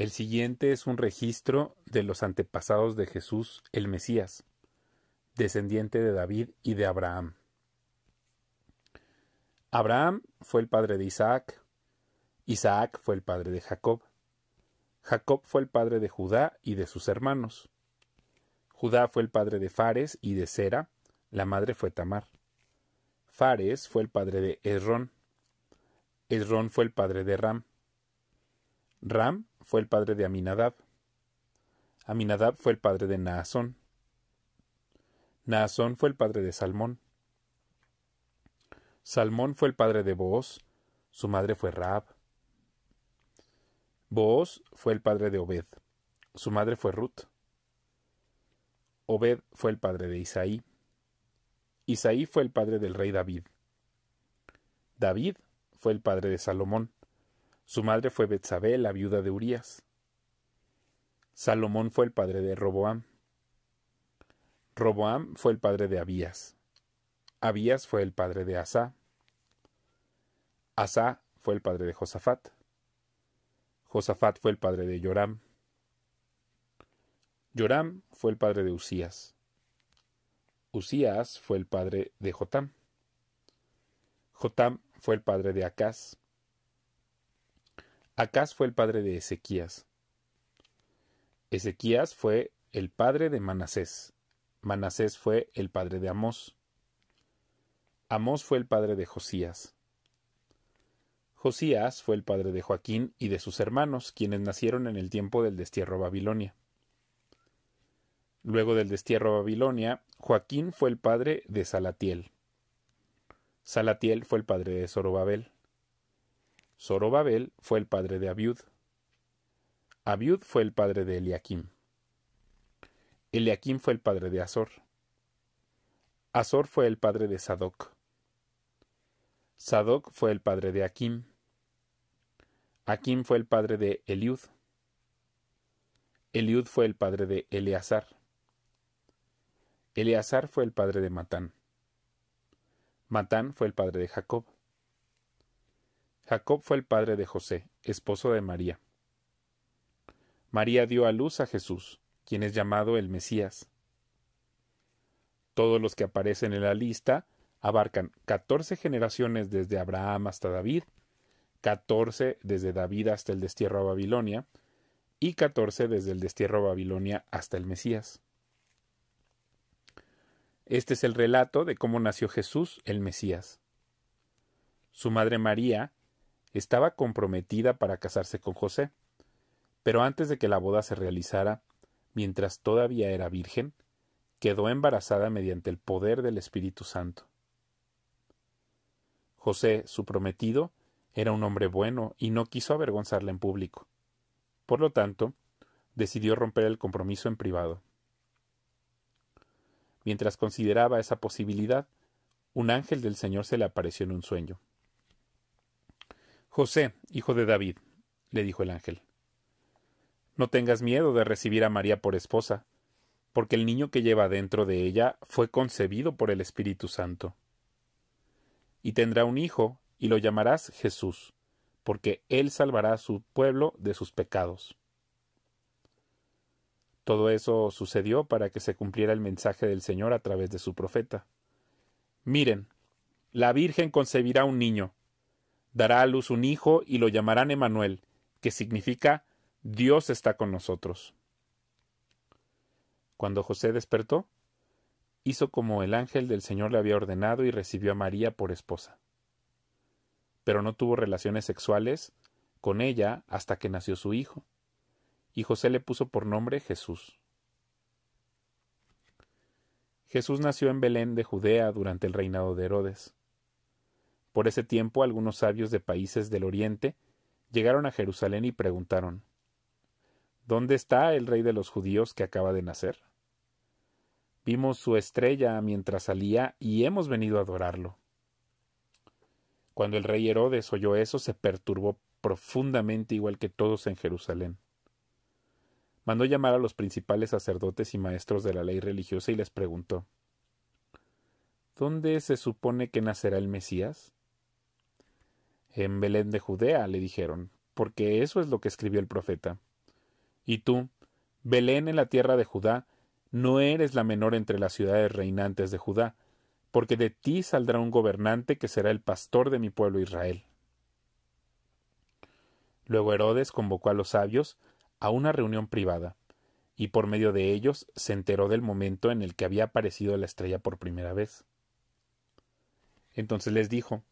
El siguiente es un registro de los antepasados de Jesús el Mesías, descendiente de David y de Abraham. Abraham fue el padre de Isaac, Isaac fue el padre de Jacob, Jacob fue el padre de Judá y de sus hermanos, Judá fue el padre de Fares y de Sera, la madre fue Tamar. Fares fue el padre de Esrón, Esrón fue el padre de Ram, Ram fue el padre de Aminadab. Aminadab fue el padre de Naasón. Naasón fue el padre de Salmón. Salmón fue el padre de Booz, su madre fue Raab. Booz fue el padre de Obed, su madre fue Ruth. Obed fue el padre de Isaí. Isaí fue el padre del rey David. David fue el padre de Salomón. Su madre fue Betsabé, la viuda de Urías. Salomón fue el padre de Roboam. Roboam fue el padre de Abías. Abías fue el padre de Asá. Asá fue el padre de Josafat. Josafat fue el padre de Joram. Joram fue el padre de Usías. Usías fue el padre de Jotam. Jotam fue el padre de Acaz. Acaz fue el padre de Ezequías. Ezequías fue el padre de Manasés. Manasés fue el padre de Amós. Amós fue el padre de Josías. Josías fue el padre de Joaquín y de sus hermanos, quienes nacieron en el tiempo del destierro a Babilonia. Luego del destierro a Babilonia, Joaquín fue el padre de Salatiel. Salatiel fue el padre de Zorobabel. Zorobabel fue el padre de Abiud. Abiud fue el padre de Eliakim. Eliakim fue el padre de Azor. Azor fue el padre de Sadoc. Sadoc fue el padre de Akim. Akim fue el padre de Eliud. Eliud fue el padre de Eleazar. Eleazar fue el padre de Matán. Matán fue el padre de Jacob. Jacob fue el padre de José, esposo de María. María dio a luz a Jesús, quien es llamado el Mesías. Todos los que aparecen en la lista abarcan 14 generaciones desde Abraham hasta David, 14 desde David hasta el destierro a Babilonia, y 14 desde el destierro a Babilonia hasta el Mesías. Este es el relato de cómo nació Jesús el Mesías. Su madre María estaba comprometida para casarse con José. Pero antes de que la boda se realizara, mientras todavía era virgen, quedó embarazada mediante el poder del Espíritu Santo. José, su prometido, era un hombre bueno y no quiso avergonzarla en público. Por lo tanto, decidió romper el compromiso en privado. Mientras consideraba esa posibilidad, un ángel del Señor se le apareció en un sueño. José, hijo de David, le dijo el ángel, no tengas miedo de recibir a María por esposa, porque el niño que lleva dentro de ella fue concebido por el Espíritu Santo. Y tendrá un hijo, y lo llamarás Jesús, porque él salvará a su pueblo de sus pecados. Todo eso sucedió para que se cumpliera el mensaje del Señor a través de su profeta. Miren, la Virgen concebirá un niño, dará a luz un hijo y lo llamarán Emanuel, que significa Dios está con nosotros. Cuando José despertó, hizo como el ángel del Señor le había ordenado y recibió a María por esposa. Pero no tuvo relaciones sexuales con ella hasta que nació su hijo, y José le puso por nombre Jesús. Jesús nació en Belén de Judea durante el reinado de Herodes. Por ese tiempo algunos sabios de países del Oriente llegaron a Jerusalén y preguntaron ¿Dónde está el rey de los judíos que acaba de nacer? Vimos su estrella mientras salía y hemos venido a adorarlo. Cuando el rey Herodes oyó eso, se perturbó profundamente igual que todos en Jerusalén. Mandó llamar a los principales sacerdotes y maestros de la ley religiosa y les preguntó ¿Dónde se supone que nacerá el Mesías? En Belén de Judea, le dijeron, porque eso es lo que escribió el profeta. Y tú, Belén en la tierra de Judá, no eres la menor entre las ciudades reinantes de Judá, porque de ti saldrá un gobernante que será el pastor de mi pueblo Israel. Luego Herodes convocó a los sabios a una reunión privada, y por medio de ellos se enteró del momento en el que había aparecido la estrella por primera vez. Entonces les dijo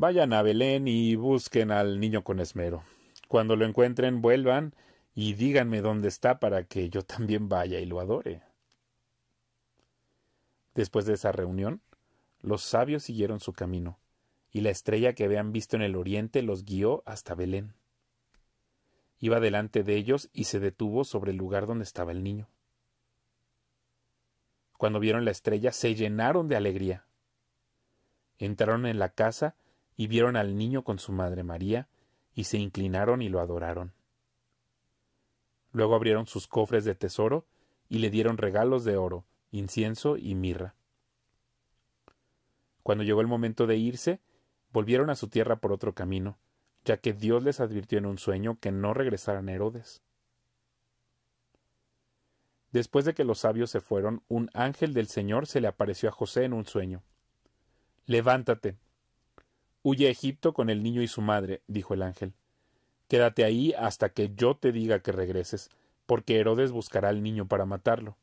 Vayan a Belén y busquen al niño con esmero. Cuando lo encuentren, vuelvan y díganme dónde está para que yo también vaya y lo adore. Después de esa reunión, los sabios siguieron su camino, y la estrella que habían visto en el oriente los guió hasta Belén. Iba delante de ellos y se detuvo sobre el lugar donde estaba el niño. Cuando vieron la estrella se llenaron de alegría. Entraron en la casa y vieron al niño con su madre María, y se inclinaron y lo adoraron. Luego abrieron sus cofres de tesoro, y le dieron regalos de oro, incienso y mirra. Cuando llegó el momento de irse, volvieron a su tierra por otro camino, ya que Dios les advirtió en un sueño que no regresaran a Herodes. Después de que los sabios se fueron, un ángel del Señor se le apareció a José en un sueño. Levántate, Huye a Egipto con el niño y su madre, dijo el ángel. Quédate ahí hasta que yo te diga que regreses, porque Herodes buscará al niño para matarlo.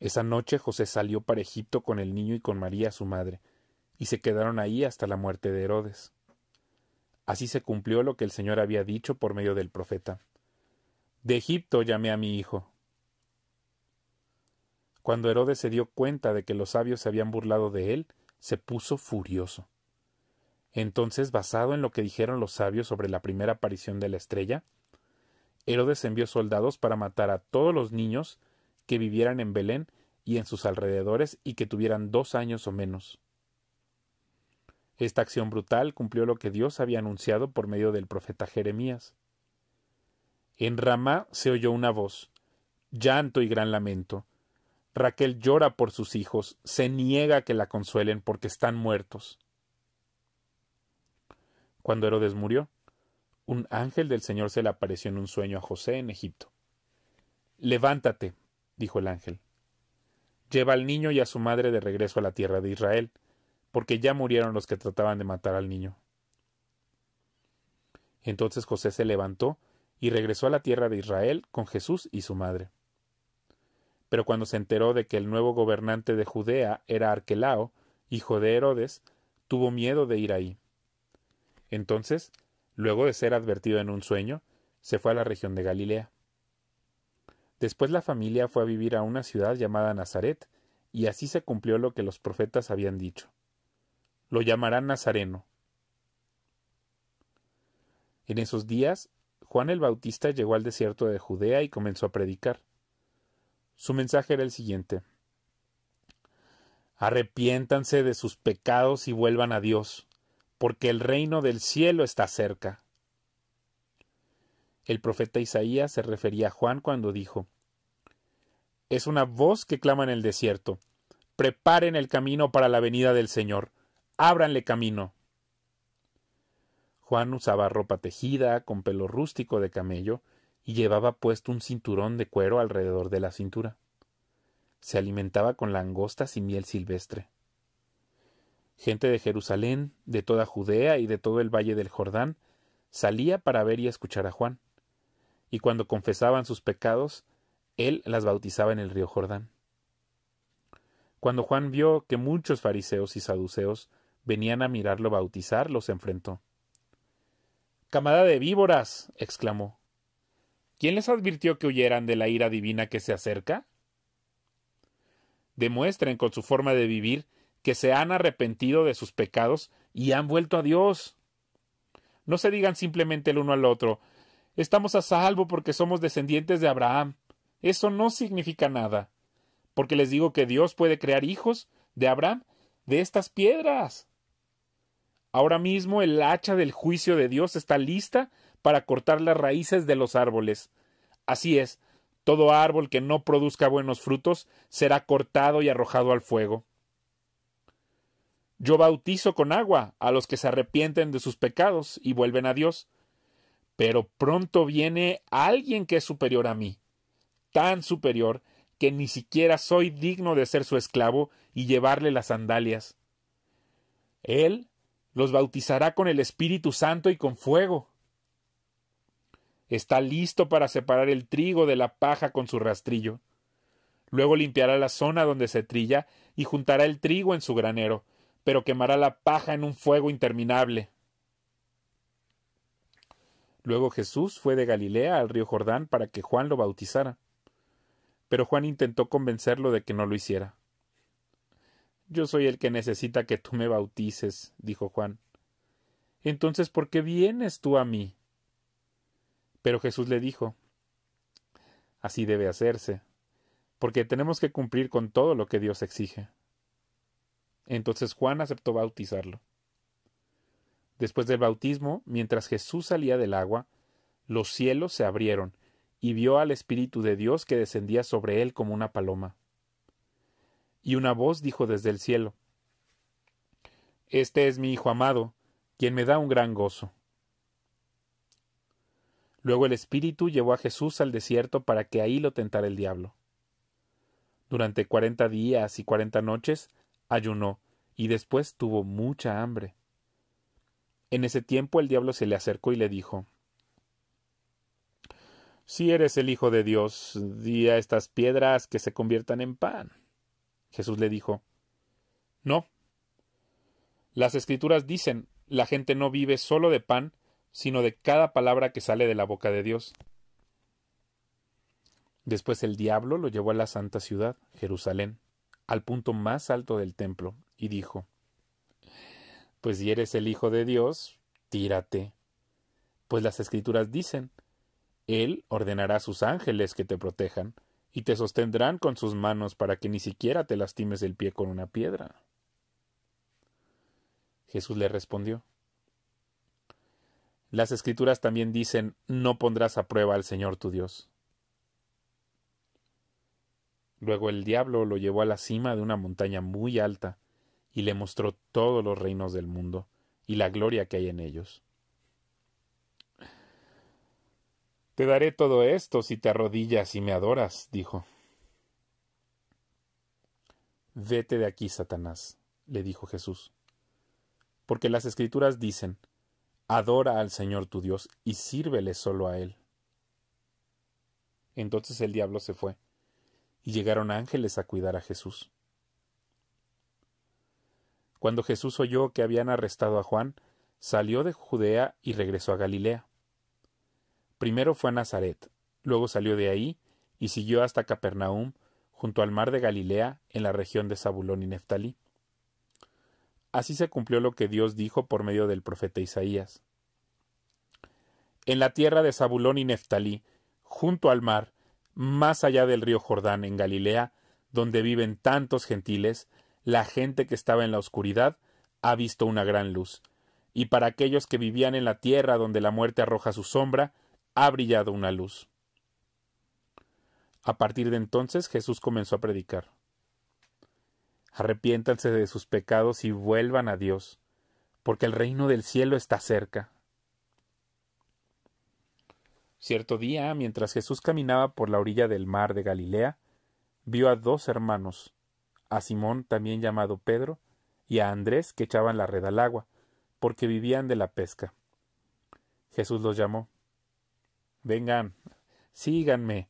Esa noche José salió para Egipto con el niño y con María su madre, y se quedaron ahí hasta la muerte de Herodes. Así se cumplió lo que el Señor había dicho por medio del profeta. De Egipto llamé a mi hijo. Cuando Herodes se dio cuenta de que los sabios se habían burlado de él, se puso furioso. Entonces, basado en lo que dijeron los sabios sobre la primera aparición de la estrella, Herodes envió soldados para matar a todos los niños que vivieran en Belén y en sus alrededores y que tuvieran dos años o menos. Esta acción brutal cumplió lo que Dios había anunciado por medio del profeta Jeremías. En Ramá se oyó una voz, llanto y gran lamento, Raquel llora por sus hijos, se niega a que la consuelen porque están muertos. Cuando Herodes murió, un ángel del Señor se le apareció en un sueño a José en Egipto. Levántate, dijo el ángel. Lleva al niño y a su madre de regreso a la tierra de Israel, porque ya murieron los que trataban de matar al niño. Entonces José se levantó y regresó a la tierra de Israel con Jesús y su madre. Pero cuando se enteró de que el nuevo gobernante de Judea era Arquelao, hijo de Herodes, tuvo miedo de ir ahí. Entonces, luego de ser advertido en un sueño, se fue a la región de Galilea. Después la familia fue a vivir a una ciudad llamada Nazaret, y así se cumplió lo que los profetas habían dicho. Lo llamarán Nazareno. En esos días, Juan el Bautista llegó al desierto de Judea y comenzó a predicar. Su mensaje era el siguiente. Arrepiéntanse de sus pecados y vuelvan a Dios, porque el reino del cielo está cerca. El profeta Isaías se refería a Juan cuando dijo, Es una voz que clama en el desierto, preparen el camino para la venida del Señor, ábranle camino. Juan usaba ropa tejida, con pelo rústico de camello, y llevaba puesto un cinturón de cuero alrededor de la cintura. Se alimentaba con langostas y miel silvestre. Gente de Jerusalén, de toda Judea y de todo el valle del Jordán salía para ver y escuchar a Juan, y cuando confesaban sus pecados, él las bautizaba en el río Jordán. Cuando Juan vio que muchos fariseos y saduceos venían a mirarlo bautizar, los enfrentó. Camada de víboras. exclamó. ¿Quién les advirtió que huyeran de la ira divina que se acerca? Demuestren con su forma de vivir que se han arrepentido de sus pecados y han vuelto a Dios. No se digan simplemente el uno al otro Estamos a salvo porque somos descendientes de Abraham. Eso no significa nada, porque les digo que Dios puede crear hijos de Abraham de estas piedras. Ahora mismo el hacha del juicio de Dios está lista para cortar las raíces de los árboles. Así es, todo árbol que no produzca buenos frutos será cortado y arrojado al fuego. Yo bautizo con agua a los que se arrepienten de sus pecados y vuelven a Dios. Pero pronto viene alguien que es superior a mí, tan superior que ni siquiera soy digno de ser su esclavo y llevarle las sandalias. Él los bautizará con el Espíritu Santo y con fuego. Está listo para separar el trigo de la paja con su rastrillo. Luego limpiará la zona donde se trilla y juntará el trigo en su granero, pero quemará la paja en un fuego interminable. Luego Jesús fue de Galilea al río Jordán para que Juan lo bautizara. Pero Juan intentó convencerlo de que no lo hiciera. Yo soy el que necesita que tú me bautices, dijo Juan. Entonces, ¿por qué vienes tú a mí? Pero Jesús le dijo, así debe hacerse, porque tenemos que cumplir con todo lo que Dios exige. Entonces Juan aceptó bautizarlo. Después del bautismo, mientras Jesús salía del agua, los cielos se abrieron, y vio al Espíritu de Dios que descendía sobre él como una paloma. Y una voz dijo desde el cielo, Este es mi Hijo amado, quien me da un gran gozo. Luego el Espíritu llevó a Jesús al desierto para que ahí lo tentara el diablo. Durante cuarenta días y cuarenta noches ayunó, y después tuvo mucha hambre. En ese tiempo el diablo se le acercó y le dijo Si eres el Hijo de Dios, di a estas piedras que se conviertan en pan. Jesús le dijo No. Las escrituras dicen la gente no vive solo de pan, sino de cada palabra que sale de la boca de Dios. Después el diablo lo llevó a la santa ciudad, Jerusalén, al punto más alto del templo, y dijo Pues si eres el Hijo de Dios, tírate. Pues las escrituras dicen Él ordenará a sus ángeles que te protejan, y te sostendrán con sus manos para que ni siquiera te lastimes el pie con una piedra. Jesús le respondió las escrituras también dicen, no pondrás a prueba al Señor tu Dios. Luego el diablo lo llevó a la cima de una montaña muy alta, y le mostró todos los reinos del mundo, y la gloria que hay en ellos. Te daré todo esto si te arrodillas y me adoras, dijo. Vete de aquí, Satanás, le dijo Jesús, porque las escrituras dicen, Adora al Señor tu Dios y sírvele solo a Él. Entonces el diablo se fue, y llegaron ángeles a cuidar a Jesús. Cuando Jesús oyó que habían arrestado a Juan, salió de Judea y regresó a Galilea. Primero fue a Nazaret, luego salió de ahí y siguió hasta Capernaum, junto al mar de Galilea, en la región de Zabulón y Neftalí. Así se cumplió lo que Dios dijo por medio del profeta Isaías. En la tierra de Zabulón y Neftalí, junto al mar, más allá del río Jordán, en Galilea, donde viven tantos gentiles, la gente que estaba en la oscuridad ha visto una gran luz, y para aquellos que vivían en la tierra donde la muerte arroja su sombra, ha brillado una luz. A partir de entonces Jesús comenzó a predicar. Arrepiéntanse de sus pecados y vuelvan a Dios, porque el reino del cielo está cerca. Cierto día, mientras Jesús caminaba por la orilla del mar de Galilea, vio a dos hermanos, a Simón, también llamado Pedro, y a Andrés, que echaban la red al agua, porque vivían de la pesca. Jesús los llamó. Vengan, síganme.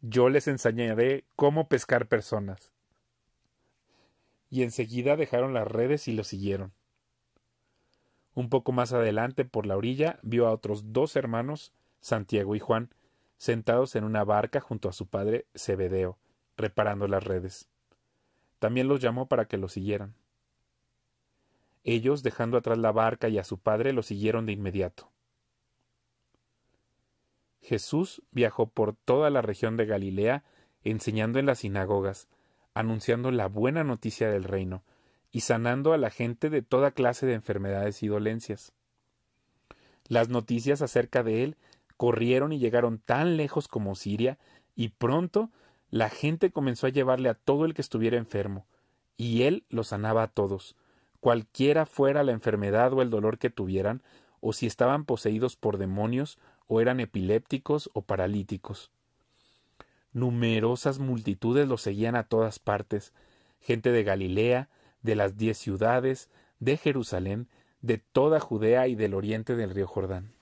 Yo les enseñaré cómo pescar personas y enseguida dejaron las redes y lo siguieron. Un poco más adelante por la orilla vio a otros dos hermanos, Santiago y Juan, sentados en una barca junto a su padre Zebedeo, reparando las redes. También los llamó para que lo siguieran. Ellos, dejando atrás la barca y a su padre, lo siguieron de inmediato. Jesús viajó por toda la región de Galilea, enseñando en las sinagogas, anunciando la buena noticia del reino y sanando a la gente de toda clase de enfermedades y dolencias. Las noticias acerca de él corrieron y llegaron tan lejos como Siria, y pronto la gente comenzó a llevarle a todo el que estuviera enfermo, y él los sanaba a todos, cualquiera fuera la enfermedad o el dolor que tuvieran, o si estaban poseídos por demonios, o eran epilépticos o paralíticos. Numerosas multitudes lo seguían a todas partes, gente de Galilea, de las diez ciudades, de Jerusalén, de toda Judea y del oriente del río Jordán.